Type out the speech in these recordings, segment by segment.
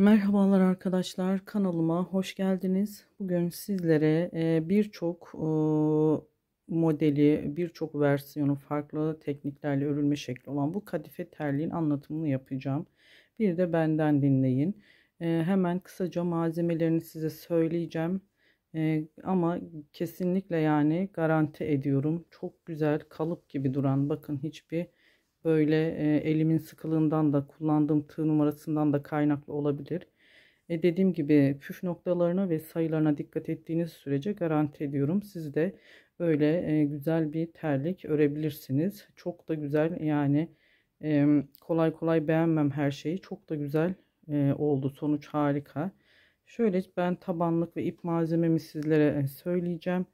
Merhabalar arkadaşlar kanalıma hoş geldiniz. Bugün sizlere e, birçok modeli, birçok versiyonu farklı tekniklerle örülme şekli olan bu kadife terliğin anlatımını yapacağım. Bir de benden dinleyin. E, hemen kısaca malzemelerini size söyleyeceğim. E, ama kesinlikle yani garanti ediyorum. Çok güzel kalıp gibi duran bakın hiçbir böyle e, elimin sıkılığından da kullandığım tığ numarasından da kaynaklı olabilir. E dediğim gibi püf noktalarına ve sayılarına dikkat ettiğiniz sürece garanti ediyorum. Siz de böyle e, güzel bir terlik örebilirsiniz. Çok da güzel yani e, kolay kolay beğenmem her şeyi. Çok da güzel e, oldu. Sonuç harika. Şöyle ben tabanlık ve ip malzememi sizlere e, söyleyeceğim.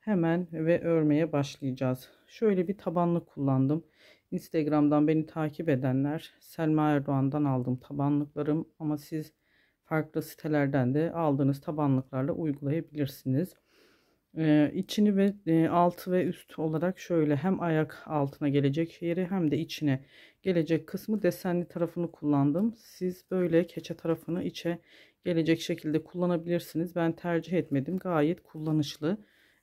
Hemen ve örmeye başlayacağız. Şöyle bir tabanlık kullandım. Instagram'dan beni takip edenler Selma Erdoğan'dan aldım tabanlıklarım ama siz farklı sitelerden de aldığınız tabanlıklarla uygulayabilirsiniz. Ee, içini ve e, altı ve üst olarak şöyle hem ayak altına gelecek yeri hem de içine gelecek kısmı desenli tarafını kullandım. Siz böyle keçe tarafını içe gelecek şekilde kullanabilirsiniz. Ben tercih etmedim. Gayet kullanışlı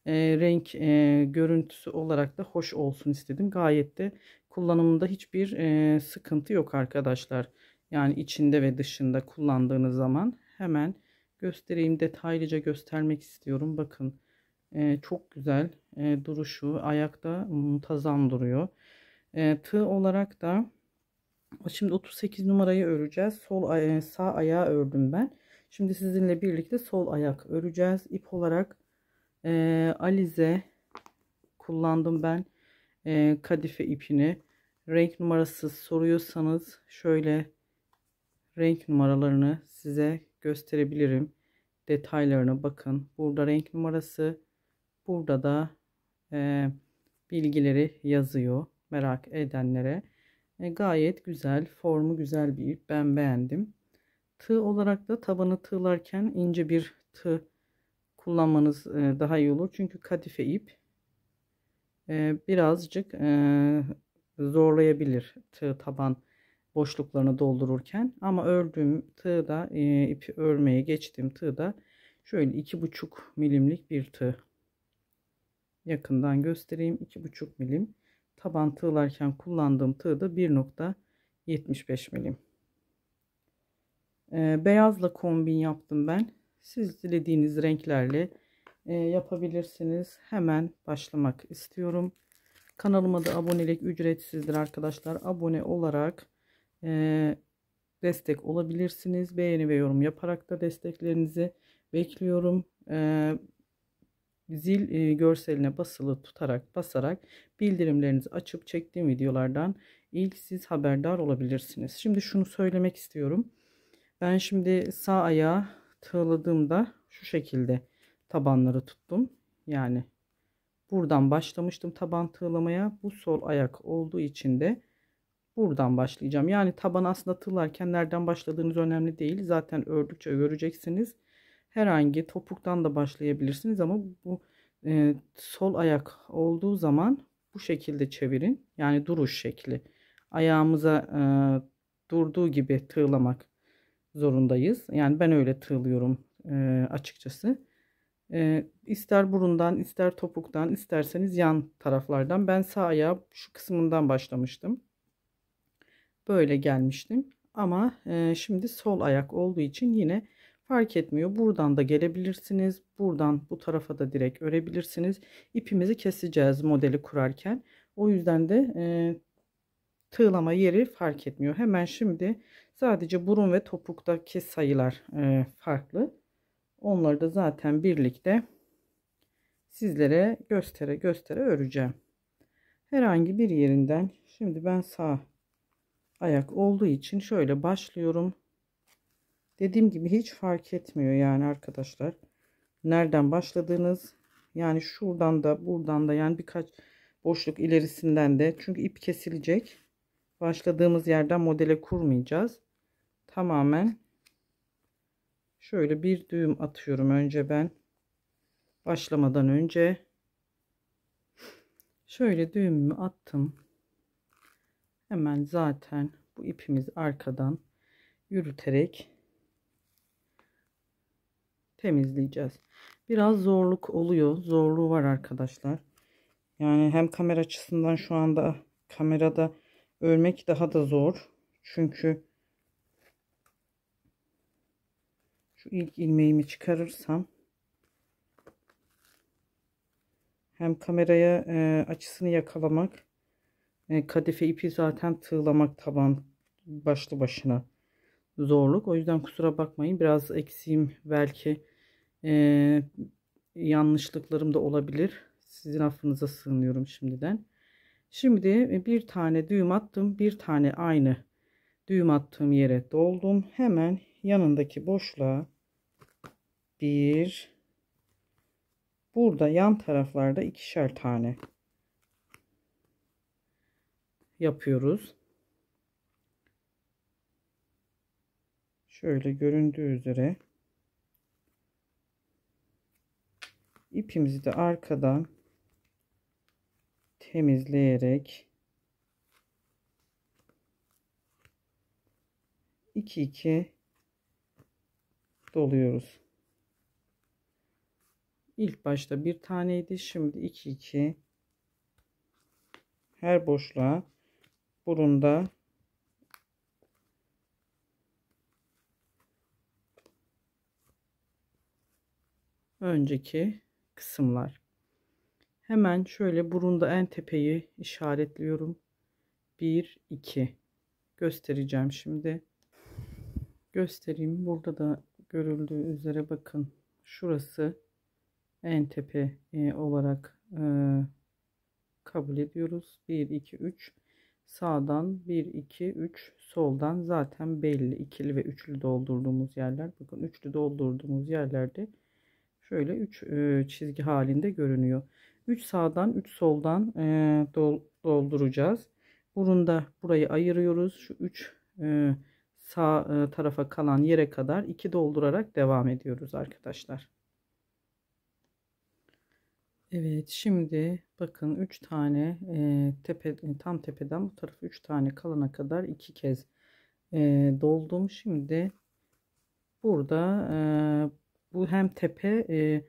e, renk e, görüntüsü olarak da hoş olsun istedim. Gayet de kullanımında hiçbir e, sıkıntı yok arkadaşlar. Yani içinde ve dışında kullandığınız zaman hemen göstereyim. Detaylıca göstermek istiyorum. Bakın e, çok güzel e, duruşu. Ayakta muntazam duruyor. E, tığ olarak da şimdi 38 numarayı öreceğiz. Sol e, sağ ayağı ördüm ben. Şimdi sizinle birlikte sol ayak öreceğiz. İp olarak e, alize kullandım ben e, kadife ipini. Renk numarası soruyorsanız şöyle renk numaralarını size gösterebilirim. Detaylarına bakın. Burada renk numarası. Burada da e, bilgileri yazıyor merak edenlere. E, gayet güzel. Formu güzel bir ip. Ben beğendim. Tığ olarak da tabanı tığlarken ince bir tığ kullanmanız e, daha iyi olur. Çünkü kadife ip e, birazcık e, zorlayabilir tığ taban boşluklarını doldururken. Ama ördüğüm tığda e, ipi örmeye geçtim. tığda şöyle iki buçuk milimlik bir tığ. Yakından göstereyim. iki buçuk milim. Taban tığlarken kullandığım tığ da 1.75 milim. beyazla kombin yaptım ben. Siz dilediğiniz renklerle e, yapabilirsiniz. Hemen başlamak istiyorum. Kanalıma da abonelik ücretsizdir arkadaşlar. Abone olarak e, destek olabilirsiniz. Beğeni ve yorum yaparak da desteklerinizi bekliyorum. E, zil e, görseline basılı tutarak basarak bildirimlerinizi açıp çektiğim videolardan ilk siz haberdar olabilirsiniz. Şimdi şunu söylemek istiyorum. Ben şimdi sağ ayağı tığladığımda şu şekilde tabanları tuttum. Yani buradan başlamıştım taban tığlamaya. Bu sol ayak olduğu için de buradan başlayacağım. Yani taban aslında tığlarken nereden başladığınız önemli değil. Zaten ördükçe göreceksiniz. Herhangi topuktan da başlayabilirsiniz ama bu e, sol ayak olduğu zaman bu şekilde çevirin. Yani duruş şekli. Ayağımıza e, durduğu gibi tığlamak zorundayız. Yani ben öyle tığlıyorum e, açıkçası. E, ister burundan, ister topuktan, isterseniz yan taraflardan. Ben sağ ayağı şu kısmından başlamıştım. Böyle gelmiştim. Ama e, şimdi sol ayak olduğu için yine fark etmiyor. Buradan da gelebilirsiniz. Buradan bu tarafa da direkt örebilirsiniz. İpimizi keseceğiz modeli kurarken. O yüzden de e, tığlama yeri fark etmiyor. Hemen şimdi sadece burun ve topuktaki sayılar e, farklı. Onları da zaten birlikte sizlere göstere göstere öreceğim. Herhangi bir yerinden şimdi ben sağ ayak olduğu için şöyle başlıyorum. Dediğim gibi hiç fark etmiyor yani arkadaşlar. Nereden başladığınız yani şuradan da buradan da yani birkaç boşluk ilerisinden de çünkü ip kesilecek başladığımız yerden modele kurmayacağız. Tamamen şöyle bir düğüm atıyorum önce ben başlamadan önce. Şöyle düğümü attım. Hemen zaten bu ipimiz arkadan yürüterek temizleyeceğiz. Biraz zorluk oluyor. Zorluğu var arkadaşlar. Yani hem kamera açısından şu anda kamerada örmek daha da zor. Çünkü şu ilk ilmeğimi çıkarırsam hem kameraya e, açısını yakalamak e, kadife ipi zaten tığlamak taban başlı başına zorluk. O yüzden kusura bakmayın. Biraz eksiğim belki e, yanlışlıklarım da olabilir. Sizin affınıza sığınıyorum şimdiden. Şimdi e, bir tane düğüm attım. Bir tane aynı düğüm attığım yere doldum. Hemen yanındaki boşluğa bir burada yan taraflarda ikişer tane yapıyoruz. Şöyle göründüğü üzere ipimizi de arkadan temizleyerek 2 2 doluyoruz. İlk başta bir taneydi. Şimdi 2 2 her boşluğa burunda önceki kısımlar Hemen şöyle burunda en tepeyi işaretliyorum. 1, 2. Göstereceğim şimdi. Göstereyim. Burada da görüldüğü üzere bakın. Şurası en tepe e, olarak e, kabul ediyoruz. 1, 2, 3. Sağdan 1, 2, 3. Soldan zaten belli. ikili ve üçlü doldurduğumuz yerler. Bakın üçlü doldurduğumuz yerlerde şöyle 3 e, çizgi halinde görünüyor. 3 sağdan 3 soldan e, dolduracağız. Burunda burayı ayırıyoruz. Şu 3 e, sağ e, tarafa kalan yere kadar 2 doldurarak devam ediyoruz arkadaşlar. Evet şimdi bakın 3 tane e, tepe, e, tam tepeden bu tarafı 3 tane kalana kadar 2 kez e, doldum. Şimdi burada e, bu hem tepe e,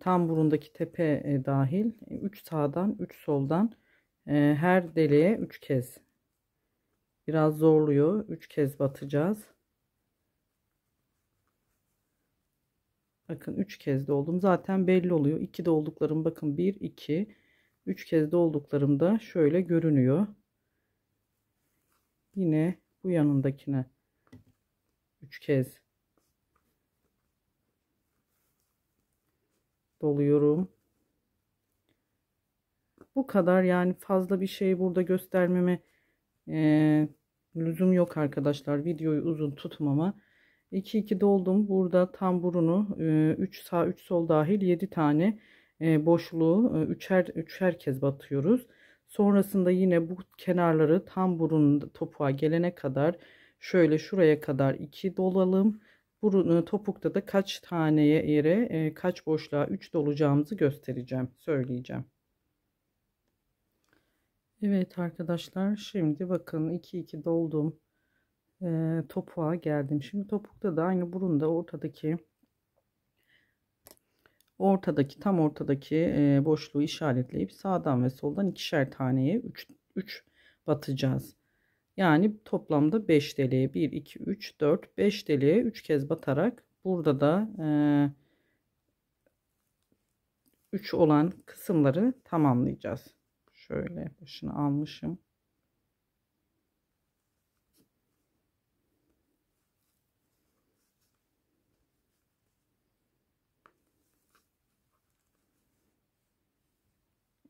tam burundaki tepe dahil 3 sağdan 3 soldan her deliğe 3 kez biraz zorluyor 3 kez batacağız bakın 3 kez doldum zaten belli oluyor 2 dolduklarım bakın 1 2 3 kez dolduklarım da şöyle görünüyor yine bu yanındakine 3 kez doluyorum. Bu kadar yani fazla bir şey burada göstermeme e, lüzum yok arkadaşlar. Videoyu uzun tutmama. 2-2 doldum. Burada tam burunu 3 e, sağ 3 sol dahil 7 tane e, boşluğu 3'er e, 3'er kez batıyoruz. Sonrasında yine bu kenarları tam burun topuğa gelene kadar şöyle şuraya kadar 2 dolalım burun topukta da kaç taneye yere e, kaç boşluğa 3 dolacağımızı göstereceğim, söyleyeceğim. Evet arkadaşlar şimdi bakın 2 2 doldum. E, topuğa geldim. Şimdi topukta da aynı burunda ortadaki ortadaki tam ortadaki e, boşluğu işaretleyip sağdan ve soldan ikişer taneye 3 3 batacağız. Yani toplamda 5 deliğe 1, 2, 3, 4, 5 deliğe 3 kez batarak burada da e, 3 olan kısımları tamamlayacağız. Şöyle başını almışım.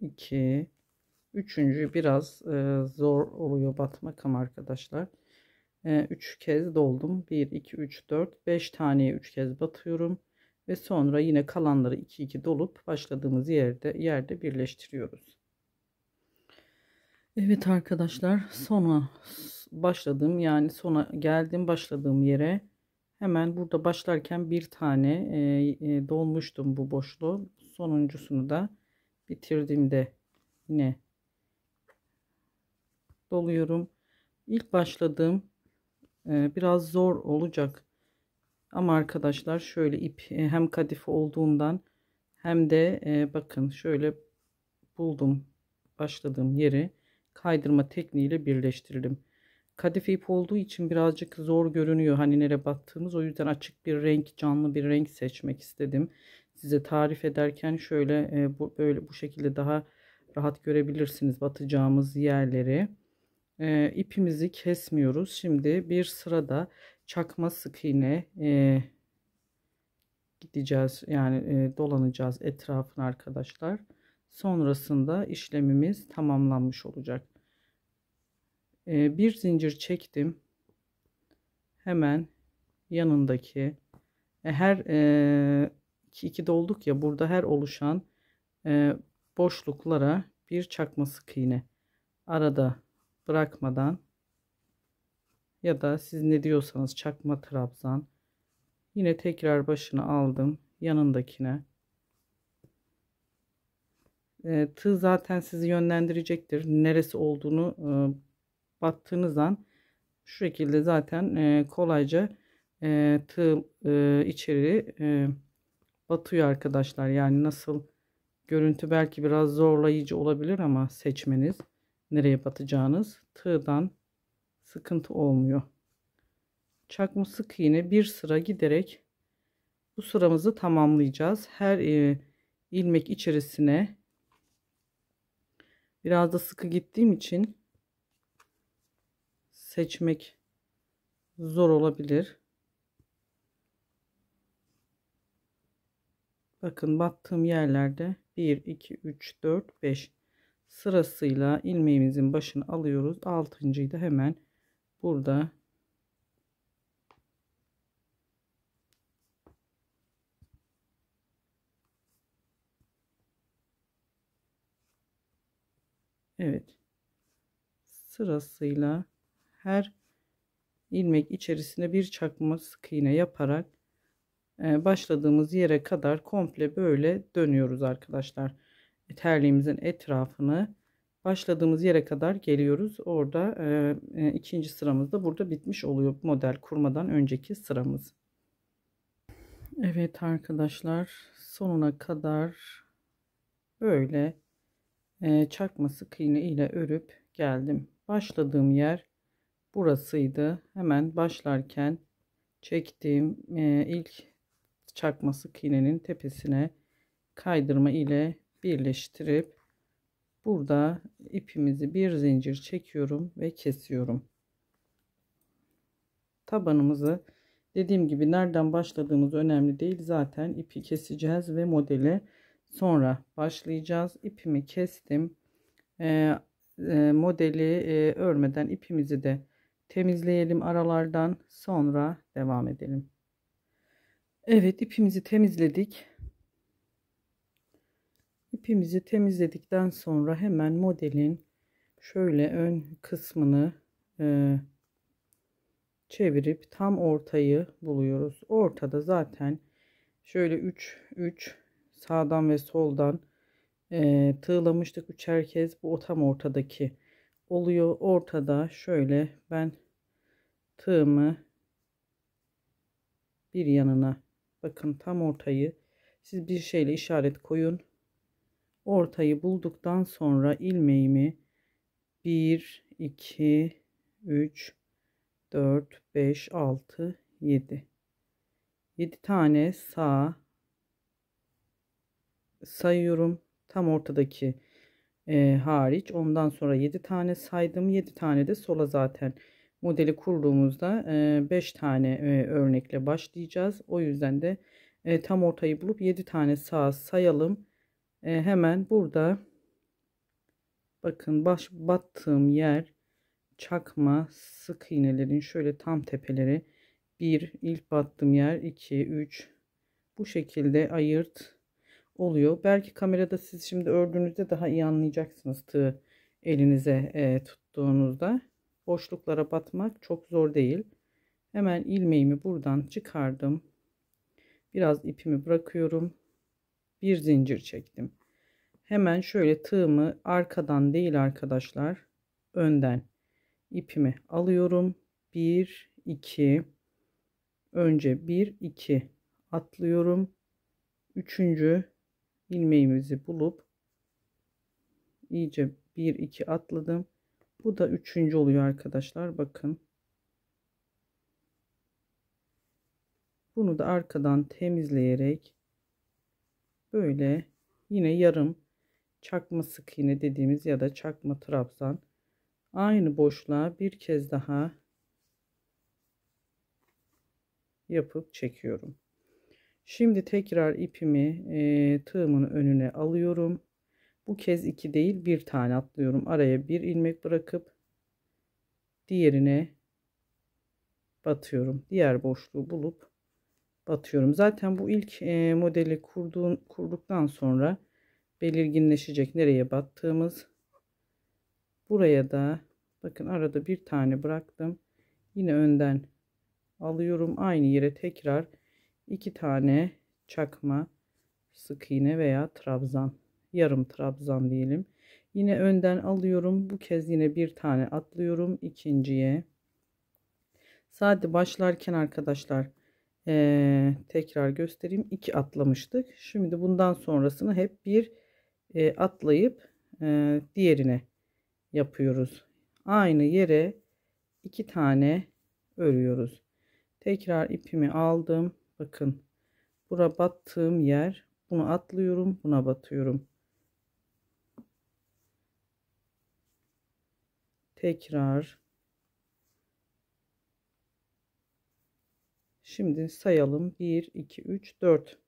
İki, Üçüncü biraz e, zor oluyor batmak ama arkadaşlar. 3 e, kez doldum. 1, 2, 3, 4, 5 taneye 3 kez batıyorum. Ve sonra yine kalanları 2, 2 dolup başladığımız yerde yerde birleştiriyoruz. Evet arkadaşlar sona başladım yani sona geldim başladığım yere hemen burada başlarken bir tane e, e, dolmuştum bu boşluğu sonuncusunu da bitirdiğimde yine doluyorum. İlk başladığım e, biraz zor olacak. Ama arkadaşlar şöyle ip e, hem kadife olduğundan hem de e, bakın şöyle buldum başladığım yeri kaydırma tekniğiyle birleştirdim. Kadife ip olduğu için birazcık zor görünüyor hani nereye battığımız. O yüzden açık bir renk, canlı bir renk seçmek istedim. Size tarif ederken şöyle bu, böyle bu şekilde daha rahat görebilirsiniz batacağımız yerleri e, ipimizi kesmiyoruz. Şimdi bir sırada çakma sık iğne e, gideceğiz. Yani e, dolanacağız etrafını arkadaşlar. Sonrasında işlemimiz tamamlanmış olacak. E, bir zincir çektim. Hemen yanındaki e, her e, iki, iki dolduk ya burada her oluşan e, boşluklara bir çakma sık iğne arada bırakmadan ya da siz ne diyorsanız çakma trabzan yine tekrar başını aldım yanındakine e, tığ zaten sizi yönlendirecektir neresi olduğunu e, battığınız an şu şekilde zaten e, kolayca e, tığ e, içeri e, batıyor arkadaşlar yani nasıl görüntü belki biraz zorlayıcı olabilir ama seçmeniz nereye batacağınız tığdan sıkıntı olmuyor. Çakma sık iğne bir sıra giderek bu sıramızı tamamlayacağız. Her e, ilmek içerisine biraz da sıkı gittiğim için seçmek zor olabilir. Bakın battığım yerlerde 1, 2, 3, 4, 5 sırasıyla ilmeğimizin başını alıyoruz. Altıncıyı da hemen burada Evet. Sırasıyla her ilmek içerisinde bir çakma sık iğne yaparak e, başladığımız yere kadar komple böyle dönüyoruz arkadaşlar terliğimizin etrafını başladığımız yere kadar geliyoruz. Orada e, ikinci sıramızda burada bitmiş oluyor model kurmadan önceki sıramız. Evet arkadaşlar sonuna kadar böyle e, çakma sık iğne ile örüp geldim. Başladığım yer burasıydı. Hemen başlarken çektiğim e, ilk çakma sık iğnenin tepesine kaydırma ile birleştirip burada ipimizi bir zincir çekiyorum ve kesiyorum. Tabanımızı dediğim gibi nereden başladığımız önemli değil. Zaten ipi keseceğiz ve modele sonra başlayacağız. İpimi kestim. Ee, e, modeli e, örmeden ipimizi de temizleyelim aralardan sonra devam edelim. Evet ipimizi temizledik. Ipimizi temizledikten sonra hemen modelin şöyle ön kısmını e, çevirip tam ortayı buluyoruz. Ortada zaten şöyle 3 3 sağdan ve soldan e, tığlamıştık üçer kez. Bu tam ortadaki oluyor. Ortada şöyle ben tığımı bir yanına bakın tam ortayı siz bir şeyle işaret koyun Ortayı bulduktan sonra ilmeğimi 1, 2, 3, 4, 5, 6, 7. 7 tane sağ sayıyorum. Tam ortadaki e, hariç. Ondan sonra 7 tane saydım. 7 tane de sola zaten modeli kurduğumuzda 5 e, tane e, örnekle başlayacağız. O yüzden de e, tam ortayı bulup 7 tane sağ sayalım e, hemen burada bakın baş battığım yer çakma sık iğnelerin şöyle tam tepeleri Bir ilk battığım yer 2 3 bu şekilde ayırt oluyor. Belki kamerada siz şimdi ördüğünüzde daha iyi anlayacaksınız tığ elinize e, tuttuğunuzda. Boşluklara batmak çok zor değil. Hemen ilmeğimi buradan çıkardım. Biraz ipimi bırakıyorum bir zincir çektim. Hemen şöyle tığımı arkadan değil arkadaşlar önden ipimi alıyorum. 1 2 önce 1 2 atlıyorum. 3. ilmeğimizi bulup iyice 1 2 atladım. Bu da 3. oluyor arkadaşlar. Bakın. Bunu da arkadan temizleyerek böyle yine yarım çakma sık iğne dediğimiz ya da çakma trabzan aynı boşluğa bir kez daha yapıp çekiyorum. Şimdi tekrar ipimi e, tığımın önüne alıyorum. Bu kez iki değil bir tane atlıyorum. Araya bir ilmek bırakıp diğerine batıyorum. Diğer boşluğu bulup batıyorum. Zaten bu ilk e, modeli kurduğun, kurduktan sonra belirginleşecek nereye battığımız. Buraya da bakın arada bir tane bıraktım. Yine önden alıyorum. Aynı yere tekrar iki tane çakma sık iğne veya trabzan yarım trabzan diyelim. Yine önden alıyorum. Bu kez yine bir tane atlıyorum ikinciye. Sade başlarken arkadaşlar ee, tekrar göstereyim. 2 atlamıştık. Şimdi bundan sonrasını hep bir e, atlayıp e, diğerine yapıyoruz. Aynı yere 2 tane örüyoruz. Tekrar ipimi aldım. Bakın. Bura battığım yer. Bunu atlıyorum. Buna batıyorum. Tekrar Şimdi sayalım. 1, 2, 3, 4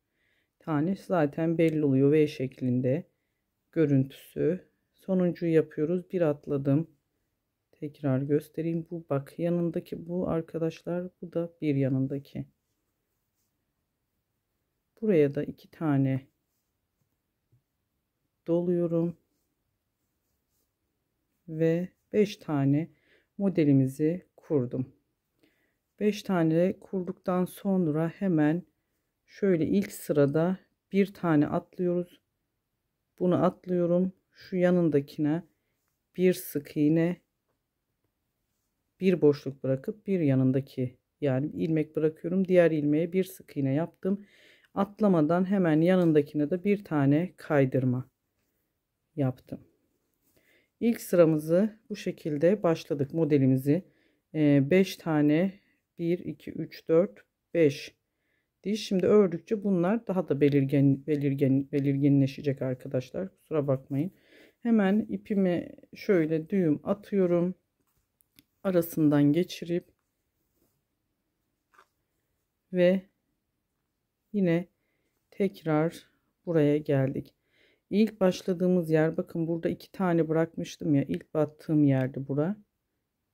tane zaten belli oluyor. V şeklinde görüntüsü. Sonuncuyu yapıyoruz. Bir atladım. Tekrar göstereyim. Bu bak yanındaki bu arkadaşlar. Bu da bir yanındaki. Buraya da iki tane doluyorum. Ve beş tane modelimizi kurdum. 5 tane kurduktan sonra hemen şöyle ilk sırada bir tane atlıyoruz. Bunu atlıyorum. Şu yanındakine bir sık iğne bir boşluk bırakıp bir yanındaki yani ilmek bırakıyorum. Diğer ilmeğe bir sık iğne yaptım. Atlamadan hemen yanındakine de bir tane kaydırma yaptım. İlk sıramızı bu şekilde başladık modelimizi. 5 ee, tane 1 2 3 4 5 diş şimdi ördükçe bunlar daha da belirgen belirgen belirginleşecek arkadaşlar kusura bakmayın hemen ipimi şöyle düğüm atıyorum arasından geçirip ve yine tekrar buraya geldik. ilk başladığımız yer bakın burada iki tane bırakmıştım ya ilk battığım yerde bura.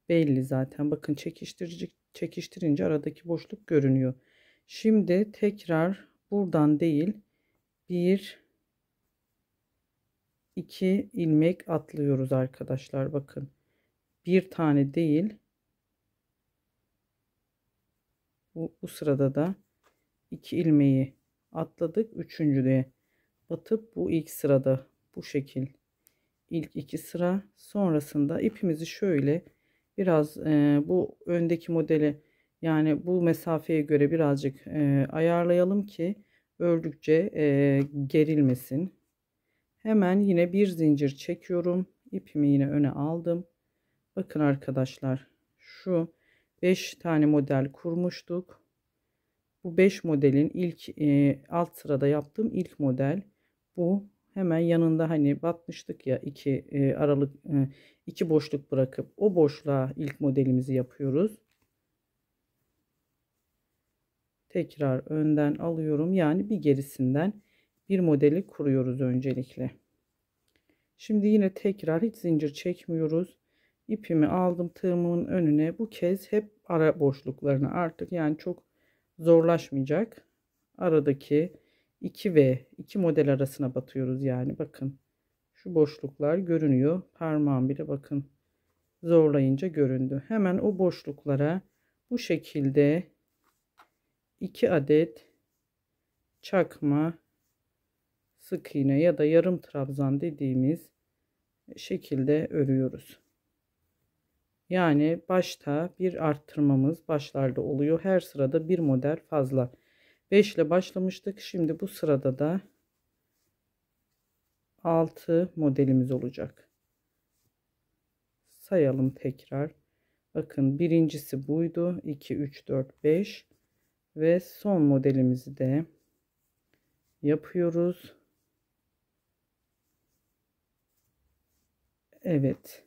Belli zaten bakın çekiştirici çekiştirince aradaki boşluk görünüyor. Şimdi tekrar buradan değil bir iki ilmek atlıyoruz arkadaşlar bakın. Bir tane değil bu, bu sırada da iki ilmeği atladık. üçüncüye batıp bu ilk sırada bu şekil ilk iki sıra sonrasında ipimizi şöyle biraz e, bu öndeki modeli yani bu mesafeye göre birazcık e, ayarlayalım ki ördükçe e, gerilmesin. Hemen yine bir zincir çekiyorum. İpimi yine öne aldım. Bakın arkadaşlar şu 5 tane model kurmuştuk. Bu 5 modelin ilk e, alt sırada yaptığım ilk model bu hemen yanında hani batmıştık ya iki e, aralık e, iki boşluk bırakıp o boşluğa ilk modelimizi yapıyoruz. Tekrar önden alıyorum. Yani bir gerisinden bir modeli kuruyoruz öncelikle. Şimdi yine tekrar hiç zincir çekmiyoruz. İpimi aldım tığımın önüne. Bu kez hep ara boşluklarını artık yani çok zorlaşmayacak. Aradaki 2 ve 2 model arasına batıyoruz yani bakın. Şu boşluklar görünüyor. Parmağım bile bakın zorlayınca göründü. Hemen o boşluklara bu şekilde 2 adet çakma sık iğne ya da yarım trabzan dediğimiz şekilde örüyoruz. Yani başta bir arttırmamız başlarda oluyor. Her sırada bir model fazla. 5 ile başlamıştık. Şimdi bu sırada da 6 modelimiz olacak. Sayalım tekrar. Bakın birincisi buydu. 2, 3, 4, 5 ve son modelimizi de yapıyoruz. Evet.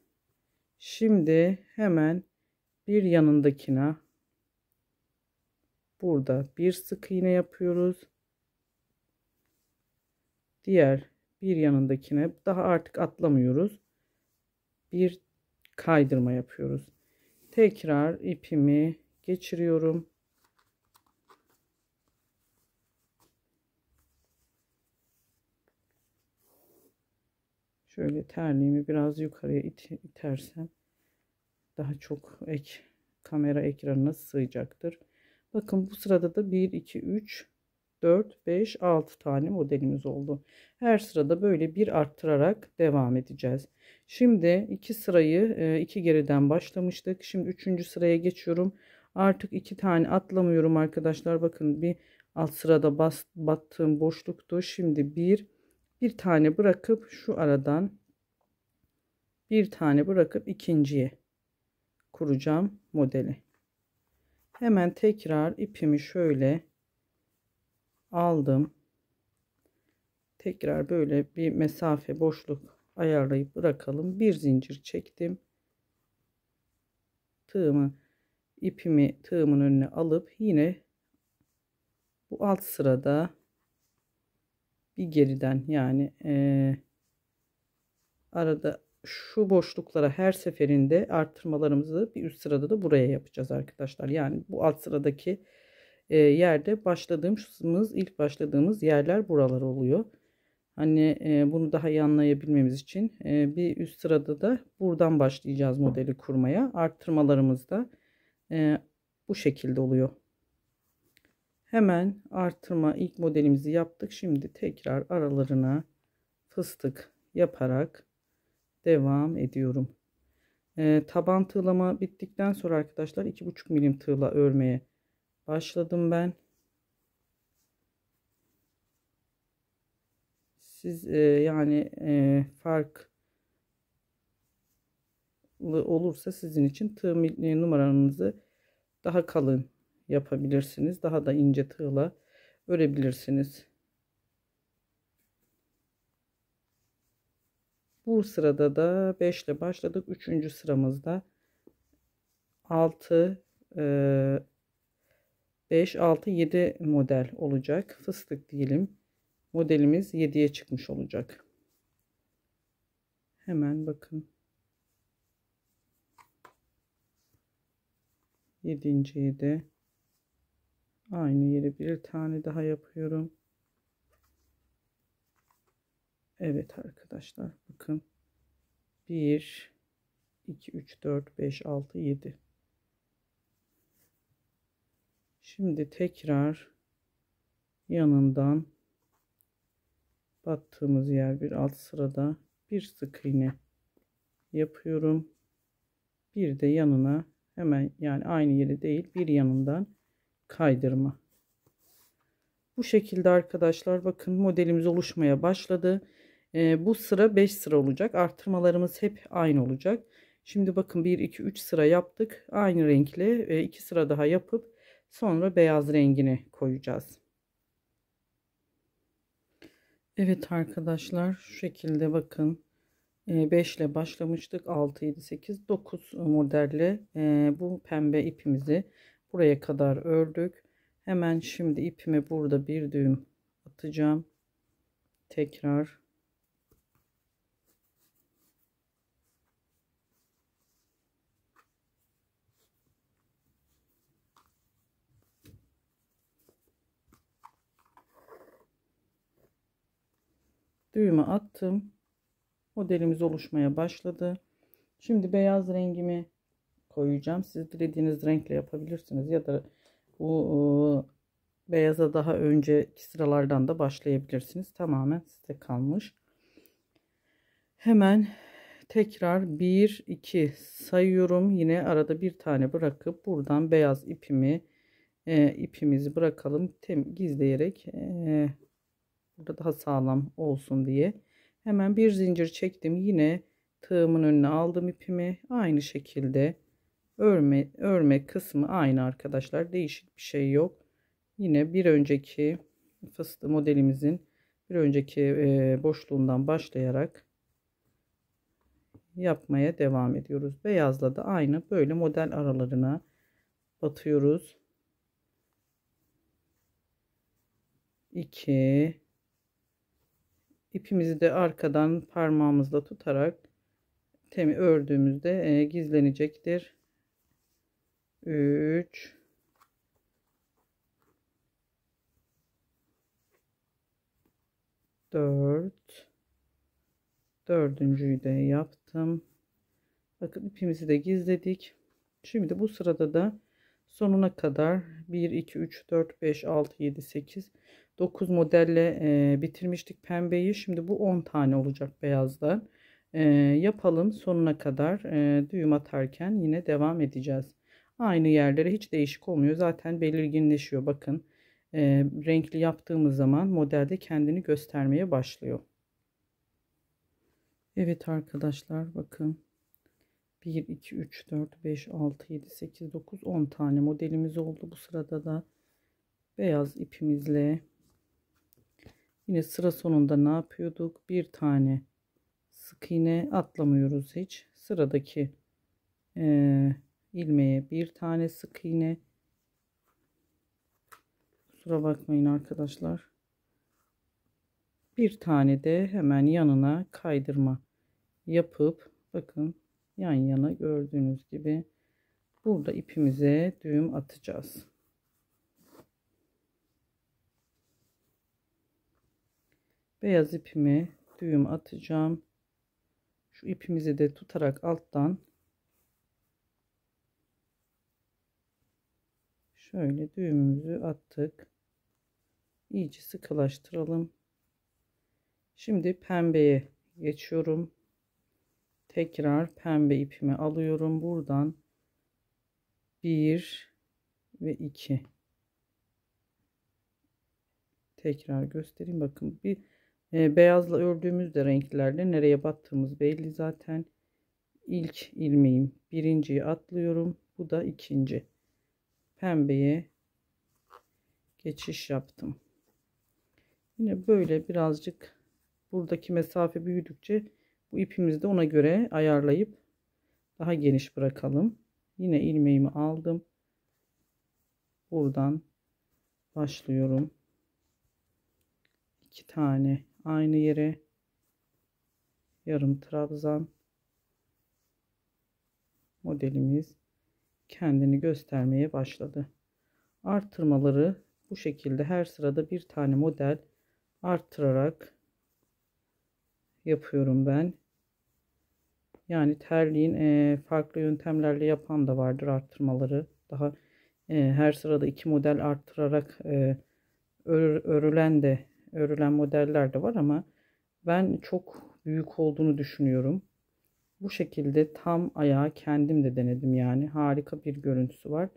Şimdi hemen bir yanındakine burada bir sık iğne yapıyoruz. Diğer bir yanındakine daha artık atlamıyoruz. Bir kaydırma yapıyoruz. Tekrar ipimi geçiriyorum. Şöyle terliğimi biraz yukarıya it itersem daha çok ek kamera ekranına sığacaktır. Bakın bu sırada da 1, 2, 3, 4, 5, 6 tane modelimiz oldu. Her sırada böyle bir arttırarak devam edeceğiz. Şimdi iki sırayı e, iki geriden başlamıştık. Şimdi üçüncü sıraya geçiyorum. Artık iki tane atlamıyorum arkadaşlar. Bakın bir alt sırada bas, battığım boşluktu. Şimdi bir, bir tane bırakıp şu aradan bir tane bırakıp ikinciye kuracağım modeli hemen tekrar ipimi şöyle aldım tekrar böyle bir mesafe boşluk ayarlayıp bırakalım bir zincir çektim tığımı ipimi tığımın önüne alıp yine bu alt sırada bir geriden yani e, arada şu boşluklara her seferinde arttırmalarımızı bir üst sırada da buraya yapacağız arkadaşlar. Yani bu alt sıradaki e, yerde başladığımız ilk başladığımız yerler buralar oluyor. Hani e, bunu daha iyi anlayabilmemiz için e, bir üst sırada da buradan başlayacağız modeli kurmaya. Arttırmalarımız da e, bu şekilde oluyor. Hemen arttırma ilk modelimizi yaptık. Şimdi tekrar aralarına fıstık yaparak devam ediyorum. E, taban tığlama bittikten sonra arkadaşlar 2,5 milim tığla örmeye başladım ben. Siz e, yani e, fark olursa sizin için tığ e, numaranızı daha kalın yapabilirsiniz. Daha da ince tığla örebilirsiniz. Bu sırada da 5 ile başladık. 3. sıramızda 6 5 6 7 model olacak. Fıstık diyelim. Modelimiz 7'ye çıkmış olacak. Hemen bakın. 7. 7. Aynı yere bir tane daha yapıyorum. Evet arkadaşlar bakın. 1, 2, 3, 4, 5, 6, 7. Şimdi tekrar yanından battığımız yer bir alt sırada bir sık iğne yapıyorum. Bir de yanına hemen yani aynı yeri değil bir yanından kaydırma. Bu şekilde arkadaşlar bakın modelimiz oluşmaya başladı. E, bu sıra 5 sıra olacak. Artırmalarımız hep aynı olacak. Şimdi bakın 1, 2, 3 sıra yaptık. Aynı renkle e, sıra daha yapıp sonra beyaz rengini koyacağız. Evet arkadaşlar şu şekilde bakın. 5 e, ile başlamıştık 6 7 8 9 modelle e, bu pembe ipimizi buraya kadar ördük hemen şimdi ipimi burada bir düğüm atacağım tekrar Düğümü attım. Modelimiz oluşmaya başladı. Şimdi beyaz rengimi koyacağım. Siz dilediğiniz renkle yapabilirsiniz. Ya da bu e, beyaza daha önceki sıralardan da başlayabilirsiniz. Tamamen size kalmış. Hemen tekrar 1 2 sayıyorum. Yine arada bir tane bırakıp buradan beyaz ipimi e, ipimizi bırakalım. Tem gizleyerek e, Burada daha sağlam olsun diye. Hemen bir zincir çektim. Yine tığımın önüne aldım ipimi. Aynı şekilde örme, örme kısmı aynı arkadaşlar. Değişik bir şey yok. Yine bir önceki fıstığı modelimizin bir önceki e, boşluğundan başlayarak yapmaya devam ediyoruz. Beyazla da aynı böyle model aralarına batıyoruz. 2 ipimizi de arkadan parmağımızla tutarak temi ördüğümüzde e, gizlenecektir. 3 4 dördüncüyü de yaptım. Bakın ipimizi de gizledik. Şimdi bu sırada da sonuna kadar 1 2 3 4 5 6 7 8 9 modelle e, bitirmiştik pembeyi. Şimdi bu 10 tane olacak beyazlar. E, yapalım sonuna kadar e, düğüm atarken yine devam edeceğiz. Aynı yerlere hiç değişik olmuyor. Zaten belirginleşiyor bakın. E, renkli yaptığımız zaman modelde kendini göstermeye başlıyor. Evet arkadaşlar bakın. 1, 2, 3, 4, 5, 6, 7, 8, 9, 10 tane modelimiz oldu. Bu sırada da beyaz ipimizle Yine sıra sonunda ne yapıyorduk? Bir tane sık iğne atlamıyoruz hiç. Sıradaki e, ilmeğe bir tane sık iğne. Kusura bakmayın arkadaşlar. Bir tane de hemen yanına kaydırma yapıp bakın yan yana gördüğünüz gibi burada ipimize düğüm atacağız. beyaz ipimi düğüm atacağım. Şu ipimizi de tutarak alttan şöyle düğümümüzü attık. İyice sıkılaştıralım. Şimdi pembeye geçiyorum. Tekrar pembe ipimi alıyorum. Buradan 1 ve 2 tekrar göstereyim. Bakın bir e, beyazla ördüğümüz de renklerle nereye battığımız belli zaten. İlk ilmeğim birinciyi atlıyorum. Bu da ikinci. Pembeye geçiş yaptım. Yine böyle birazcık buradaki mesafe büyüdükçe bu ipimizi de ona göre ayarlayıp daha geniş bırakalım. Yine ilmeğimi aldım. Buradan başlıyorum. iki tane aynı yere yarım trabzan modelimiz kendini göstermeye başladı. Artırmaları bu şekilde her sırada bir tane model arttırarak yapıyorum ben. Yani terliğin e, farklı yöntemlerle yapan da vardır arttırmaları. Daha e, her sırada iki model arttırarak e, örülen de örülen modeller de var ama ben çok büyük olduğunu düşünüyorum. Bu şekilde tam ayağı kendim de denedim yani. Harika bir görüntüsü var.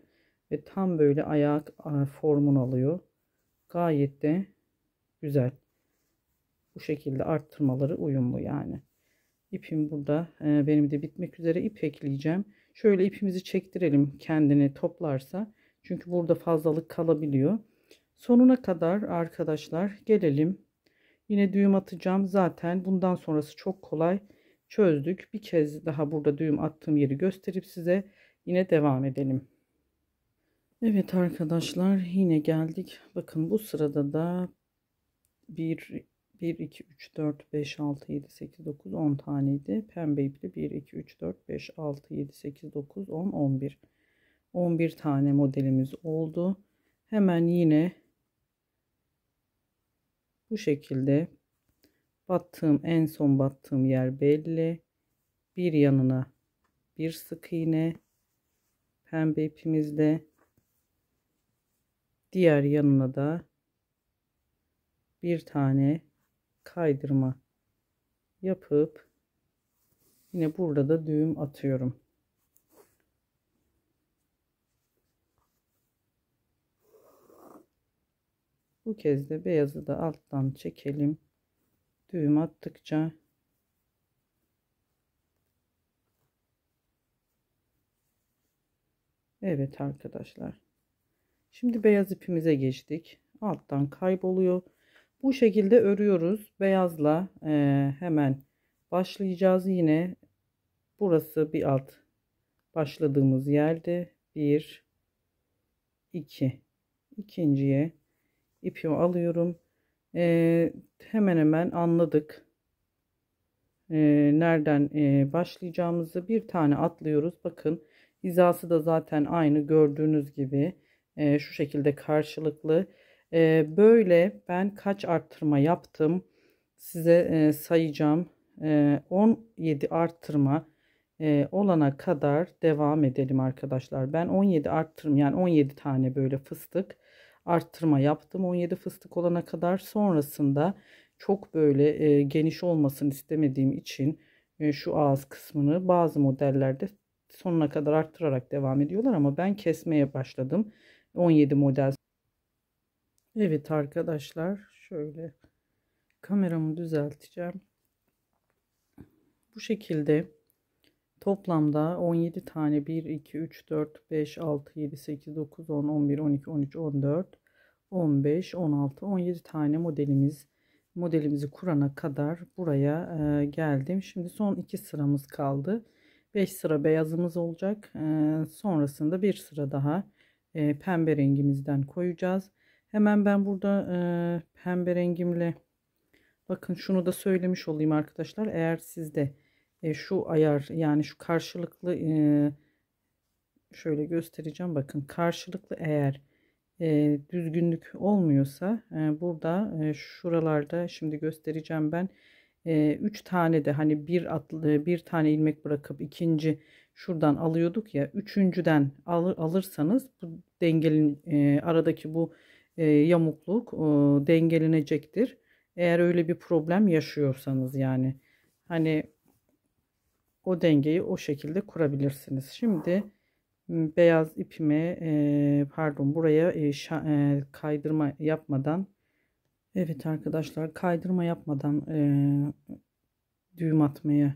Ve tam böyle ayak formunu alıyor. Gayet de güzel. Bu şekilde arttırmaları uyumlu yani. İpim burada. Ee, benim de bitmek üzere ip ekleyeceğim. Şöyle ipimizi çektirelim kendini toplarsa. Çünkü burada fazlalık kalabiliyor. Sonuna kadar arkadaşlar gelelim. Yine düğüm atacağım. Zaten bundan sonrası çok kolay çözdük. Bir kez daha burada düğüm attığım yeri gösterip size yine devam edelim. Evet arkadaşlar yine geldik. Bakın bu sırada da 1 1 2 3 4 5 6 7 8 9 10 taneydi. Pembe iple 1 2 3 4 5 6 7 8 9 10 11. 11 tane modelimiz oldu. Hemen yine bu şekilde battığım en son battığım yer belli. Bir yanına bir sık iğne pembe ipimizde diğer yanına da bir tane kaydırma yapıp yine burada da düğüm atıyorum. Bu kez de beyazı da alttan çekelim. Düğüm attıkça Evet arkadaşlar. Şimdi beyaz ipimize geçtik. Alttan kayboluyor. Bu şekilde örüyoruz. Beyazla e, hemen başlayacağız. Yine burası bir alt başladığımız yerde. Bir, iki. ikinciye ipimi alıyorum. Ee, hemen hemen anladık. Ee, nereden e, başlayacağımızı bir tane atlıyoruz. Bakın hizası da zaten aynı gördüğünüz gibi. Ee, şu şekilde karşılıklı. Ee, böyle ben kaç arttırma yaptım size e, sayacağım. E, ee, 17 arttırma e, olana kadar devam edelim arkadaşlar. Ben 17 arttırım yani 17 tane böyle fıstık arttırma yaptım 17 fıstık olana kadar sonrasında çok böyle e, geniş olmasını istemediğim için e, şu ağız kısmını bazı modellerde sonuna kadar arttırarak devam ediyorlar ama ben kesmeye başladım 17 model Evet arkadaşlar şöyle kameramı düzelteceğim bu şekilde Toplamda 17 tane 1, 2, 3, 4, 5, 6, 7, 8, 9, 10, 11, 12, 13, 14, 15, 16, 17 tane modelimiz modelimizi kurana kadar buraya e, geldim. Şimdi son 2 sıramız kaldı. 5 sıra beyazımız olacak. E, sonrasında bir sıra daha e, pembe rengimizden koyacağız. Hemen ben burada e, pembe rengimle bakın şunu da söylemiş olayım arkadaşlar. Eğer sizde e, şu ayar yani şu karşılıklı e, şöyle göstereceğim bakın karşılıklı eğer e, düzgünlük olmuyorsa e, burada e, şuralarda şimdi göstereceğim ben 3 e, tane de hani bir atlı e, bir tane ilmek bırakıp ikinci şuradan alıyorduk ya üçüncüden alır, alırsanız bu dengelin e, aradaki bu e, yamukluk e, dengelenecektir. Eğer öyle bir problem yaşıyorsanız yani hani o dengeyi o şekilde kurabilirsiniz. Şimdi beyaz ipime, e, pardon buraya e, şa, e, kaydırma yapmadan evet arkadaşlar kaydırma yapmadan e, düğüm atmaya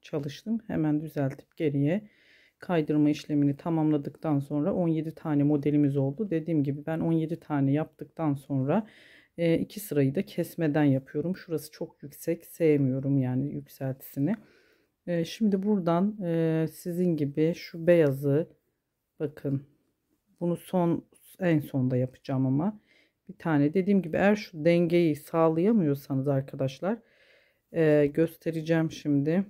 çalıştım. Hemen düzeltip geriye kaydırma işlemini tamamladıktan sonra 17 tane modelimiz oldu. Dediğim gibi ben 17 tane yaptıktan sonra e, iki sırayı da kesmeden yapıyorum. Şurası çok yüksek sevmiyorum yani yükseltisini. Ee, şimdi buradan e, sizin gibi şu beyazı bakın bunu son en sonda yapacağım ama bir tane dediğim gibi eğer şu dengeyi sağlayamıyorsanız arkadaşlar e, göstereceğim şimdi.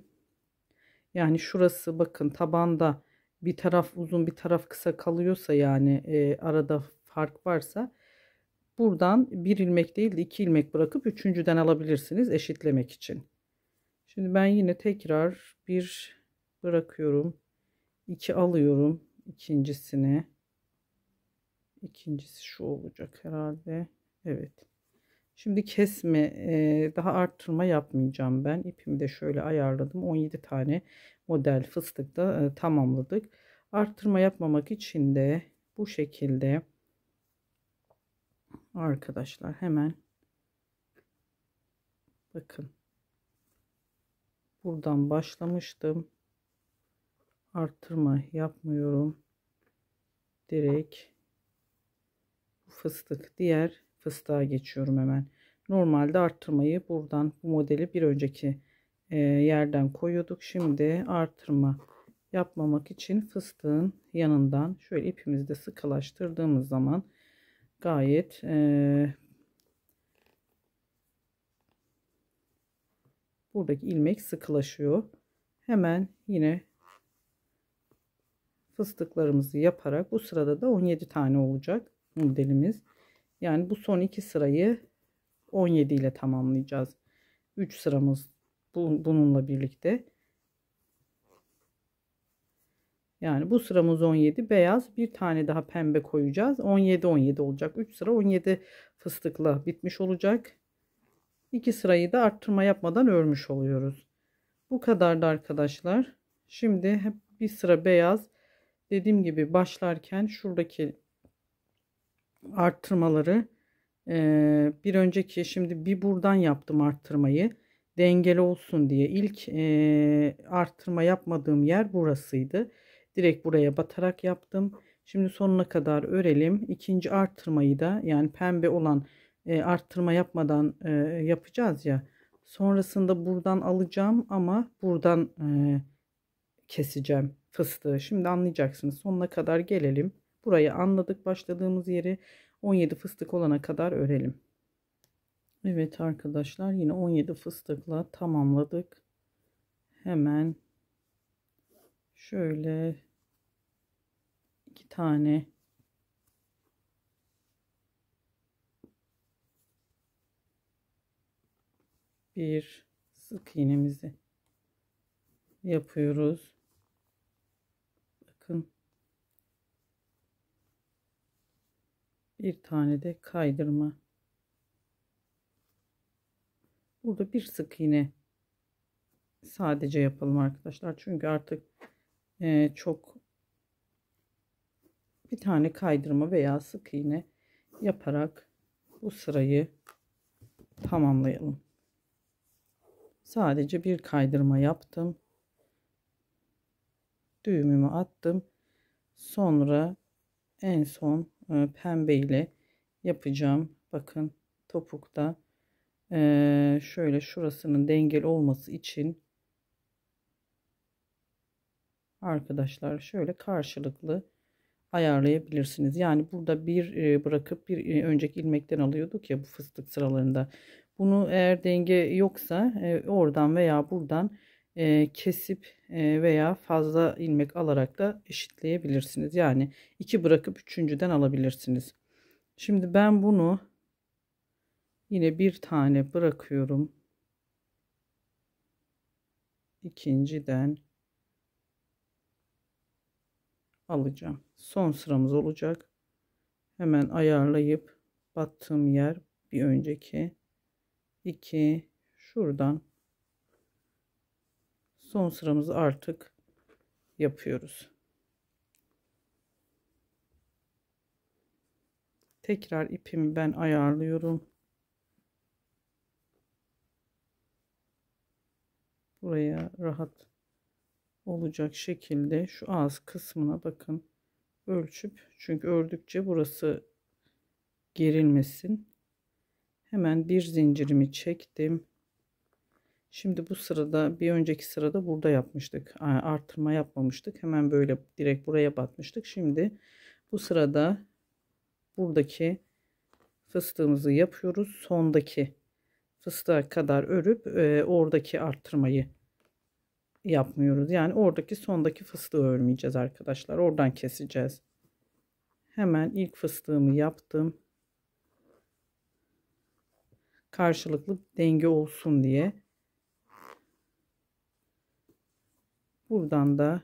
Yani şurası bakın tabanda bir taraf uzun bir taraf kısa kalıyorsa yani e, arada fark varsa buradan bir ilmek değil de iki ilmek bırakıp üçüncüden alabilirsiniz eşitlemek için. Şimdi ben yine tekrar bir bırakıyorum. iki alıyorum ikincisini. İkincisi şu olacak herhalde. Evet. Şimdi kesme e, daha arttırma yapmayacağım ben. İpimi de şöyle ayarladım. 17 tane model fıstık da e, tamamladık. Arttırma yapmamak için de bu şekilde arkadaşlar hemen bakın buradan başlamıştım artırma yapmıyorum direkt fıstık diğer fıstığa geçiyorum hemen normalde arttırmayı buradan bu modeli bir önceki e, yerden koyuyorduk şimdi artırma yapmamak için fıstığın yanından şöyle ipimizde sıkılaştırdığımız zaman gayet e, buradaki ilmek sıkılaşıyor. Hemen yine fıstıklarımızı yaparak bu sırada da 17 tane olacak modelimiz. Yani bu son iki sırayı 17 ile tamamlayacağız. 3 sıramız bununla birlikte. Yani bu sıramız 17 beyaz bir tane daha pembe koyacağız. 17 17 olacak. 3 sıra 17 fıstıkla bitmiş olacak. 2 sırayı da arttırma yapmadan örmüş oluyoruz. Bu kadardı arkadaşlar. Şimdi hep bir sıra beyaz. Dediğim gibi başlarken şuradaki arttırmaları e, bir önceki şimdi bir buradan yaptım arttırmayı. Dengeli olsun diye ilk e, arttırma yapmadığım yer burasıydı. Direkt buraya batarak yaptım. Şimdi sonuna kadar örelim. İkinci arttırmayı da yani pembe olan e, arttırma yapmadan e, yapacağız ya. Sonrasında buradan alacağım ama buradan e, keseceğim fıstığı. Şimdi anlayacaksınız. Sonuna kadar gelelim. Burayı anladık başladığımız yeri 17 fıstık olana kadar örelim. Evet arkadaşlar yine 17 fıstıkla tamamladık. Hemen şöyle iki tane bir sık iğnemizi yapıyoruz. Bakın. Bir tane de kaydırma. Burada bir sık iğne sadece yapalım arkadaşlar. Çünkü artık e, çok bir tane kaydırma veya sık iğne yaparak bu sırayı tamamlayalım. Sadece bir kaydırma yaptım. Düğümümü attım. Sonra en son e, pembe ile yapacağım. Bakın topukta e, şöyle şurasının dengeli olması için arkadaşlar şöyle karşılıklı ayarlayabilirsiniz. Yani burada bir e, bırakıp bir e, önceki ilmekten alıyorduk ya bu fıstık sıralarında. Bunu eğer denge yoksa e, oradan veya buradan e, kesip e, veya fazla ilmek alarak da eşitleyebilirsiniz. Yani iki bırakıp üçüncüden alabilirsiniz. Şimdi ben bunu yine bir tane bırakıyorum. ikinciden alacağım. Son sıramız olacak. Hemen ayarlayıp battığım yer bir önceki 2 şuradan son sıramızı artık yapıyoruz. Tekrar ipimi ben ayarlıyorum. Buraya rahat olacak şekilde şu ağız kısmına bakın ölçüp çünkü ördükçe burası gerilmesin hemen bir zincirimi çektim şimdi bu sırada bir önceki sırada burada yapmıştık artırma yapmamıştık hemen böyle direkt buraya batmıştık şimdi bu sırada buradaki fıstığımızı yapıyoruz sondaki fıstığa kadar örüp e, oradaki artırmayı yapmıyoruz. Yani oradaki sondaki fıstığı örmeyeceğiz arkadaşlar. Oradan keseceğiz. Hemen ilk fıstığımı yaptım karşılıklı denge olsun diye. Buradan da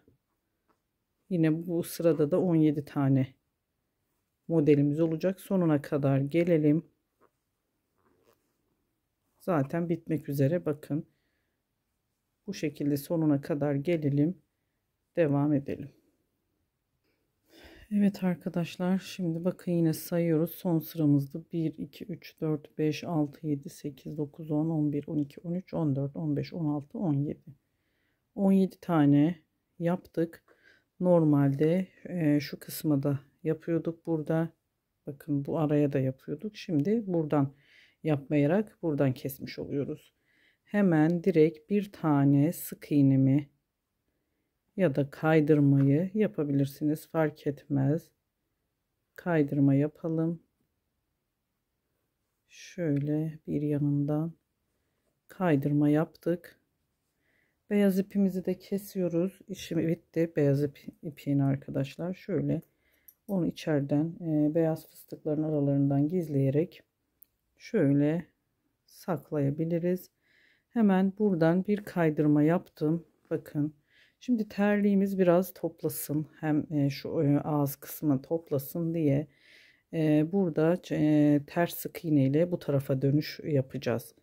yine bu sırada da 17 tane modelimiz olacak. Sonuna kadar gelelim. Zaten bitmek üzere bakın. Bu şekilde sonuna kadar gelelim. Devam edelim. Evet arkadaşlar şimdi bakın yine sayıyoruz. Son sıramızda 1, 2, 3, 4, 5, 6, 7, 8, 9, 10, 11, 12, 13, 14, 15, 16, 17. 17 tane yaptık. Normalde e, şu kısmı da yapıyorduk burada. Bakın bu araya da yapıyorduk. Şimdi buradan yapmayarak buradan kesmiş oluyoruz. Hemen direkt bir tane sık iğnemi ya da kaydırmayı yapabilirsiniz. Fark etmez. Kaydırma yapalım. Şöyle bir yanından kaydırma yaptık. Beyaz ipimizi de kesiyoruz. İşim bitti. Beyaz ip, ipini arkadaşlar şöyle onu içeriden e, beyaz fıstıkların aralarından gizleyerek şöyle saklayabiliriz. Hemen buradan bir kaydırma yaptım. Bakın Şimdi terliğimiz biraz toplasın. Hem e, şu e, ağız kısmını toplasın diye e, burada ters sık iğne ile bu tarafa dönüş yapacağız.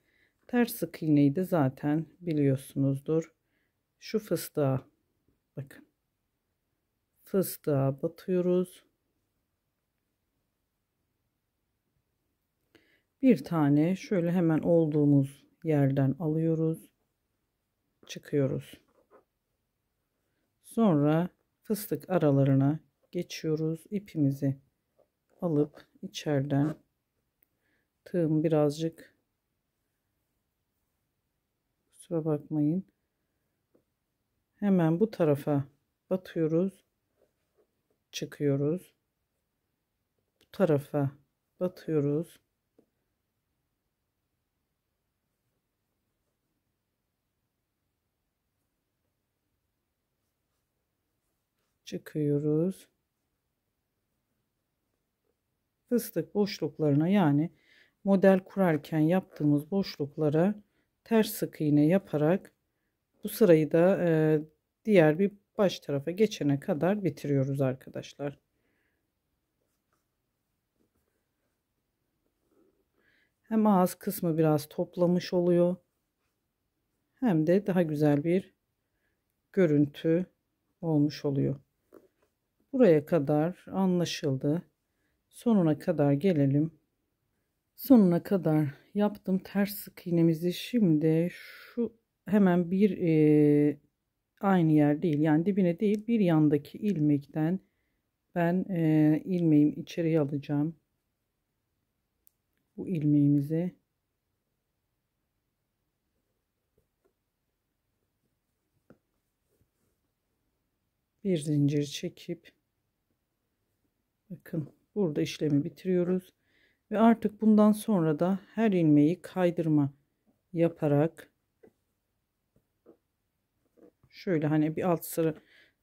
Ters sık iğneyi de zaten biliyorsunuzdur. Şu fıstığa bakın. Fıstığa batıyoruz. Bir tane şöyle hemen olduğumuz yerden alıyoruz. Çıkıyoruz. Sonra fıstık aralarına geçiyoruz. İpimizi alıp içeriden tığım birazcık kusura bakmayın. Hemen bu tarafa batıyoruz. Çıkıyoruz. Bu tarafa batıyoruz. çıkıyoruz. Fıstık boşluklarına yani model kurarken yaptığımız boşluklara ters sık iğne yaparak bu sırayı da e, diğer bir baş tarafa geçene kadar bitiriyoruz arkadaşlar. Hem ağız kısmı biraz toplamış oluyor. Hem de daha güzel bir görüntü olmuş oluyor. Buraya kadar anlaşıldı. Sonuna kadar gelelim. Sonuna kadar yaptım ters sık iğnemizi şimdi şu hemen bir e, aynı yer değil yani dibine değil bir yandaki ilmekten ben e, ilmeğimi içeriye alacağım. Bu ilmeğimizi bir zincir çekip Bakın burada işlemi bitiriyoruz. Ve artık bundan sonra da her ilmeği kaydırma yaparak şöyle hani bir alt sıra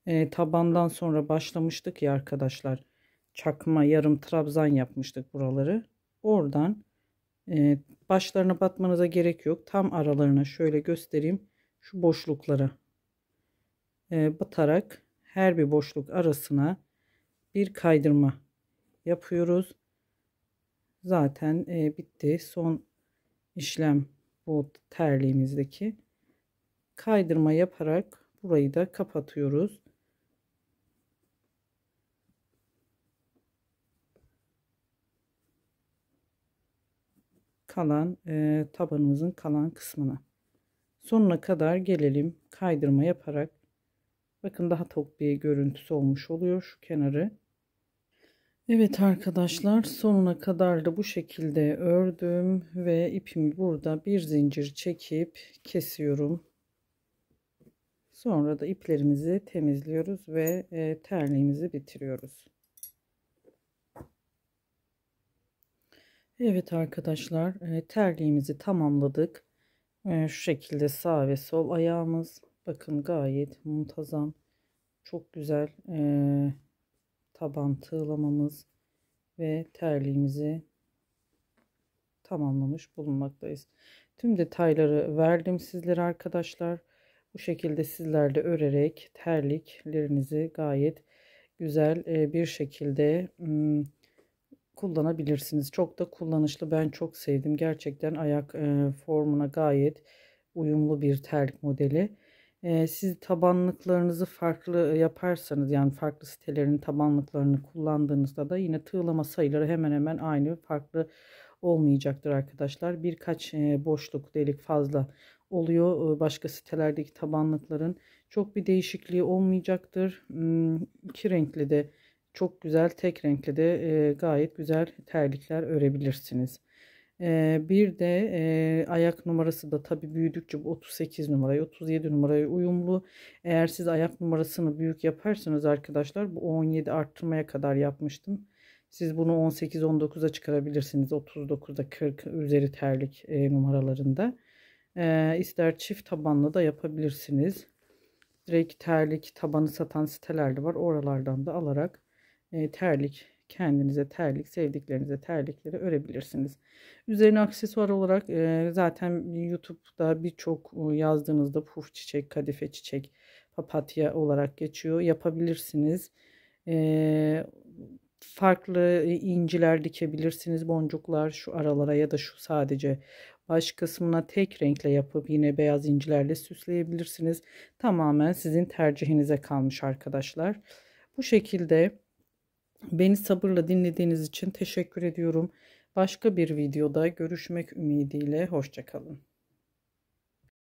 e, tabandan sonra başlamıştık ya arkadaşlar. Çakma yarım trabzan yapmıştık buraları. Oradan e, başlarına batmanıza gerek yok. Tam aralarına şöyle göstereyim. Şu boşluklara e, batarak her bir boşluk arasına bir kaydırma yapıyoruz. Zaten e, bitti. Son işlem bu terliğimizdeki. Kaydırma yaparak burayı da kapatıyoruz. kalan e, tabanımızın kalan kısmına. Sonuna kadar gelelim kaydırma yaparak. Bakın daha tok bir görüntüsü olmuş oluyor şu kenarı. Evet arkadaşlar sonuna kadar da bu şekilde ördüm ve ipimi burada bir zincir çekip kesiyorum. Sonra da iplerimizi temizliyoruz ve e, terliğimizi bitiriyoruz. Evet arkadaşlar e, terliğimizi tamamladık. E, şu şekilde sağ ve sol ayağımız. Bakın gayet muntazam. Çok güzel taban tığlamamız ve terliğimizi tamamlamış bulunmaktayız. Tüm detayları verdim sizlere arkadaşlar. Bu şekilde sizler örerek terliklerinizi gayet güzel e, bir şekilde kullanabilirsiniz. Çok da kullanışlı. Ben çok sevdim. Gerçekten ayak e, formuna gayet uyumlu bir terlik modeli e, siz tabanlıklarınızı farklı yaparsanız yani farklı sitelerin tabanlıklarını kullandığınızda da yine tığlama sayıları hemen hemen aynı farklı olmayacaktır arkadaşlar. Birkaç e, boşluk delik fazla oluyor. E, başka sitelerdeki tabanlıkların çok bir değişikliği olmayacaktır. Hmm, iki renkli de çok güzel tek renkli de gayet güzel terlikler örebilirsiniz. Ee, bir de e, ayak numarası da tabi büyüdükçe bu 38 numarayı 37 numaraya uyumlu. Eğer siz ayak numarasını büyük yaparsanız arkadaşlar bu 17 arttırmaya kadar yapmıştım. Siz bunu 18-19'a çıkarabilirsiniz. 39'da 40 üzeri terlik e, numaralarında. E, ister çift tabanlı da yapabilirsiniz. Direkt terlik tabanı satan sitelerde var. Oralardan da alarak e, terlik kendinize terlik, sevdiklerinize terlikleri örebilirsiniz. Üzerine aksesuar olarak e, zaten YouTube'da birçok e, yazdığınızda puf çiçek, kadife çiçek, papatya olarak geçiyor. Yapabilirsiniz. E, farklı inciler dikebilirsiniz. Boncuklar şu aralara ya da şu sadece baş kısmına tek renkle yapıp yine beyaz incilerle süsleyebilirsiniz. Tamamen sizin tercihinize kalmış arkadaşlar. Bu şekilde Beni sabırla dinlediğiniz için teşekkür ediyorum. Başka bir videoda görüşmek ümidiyle. Hoşçakalın.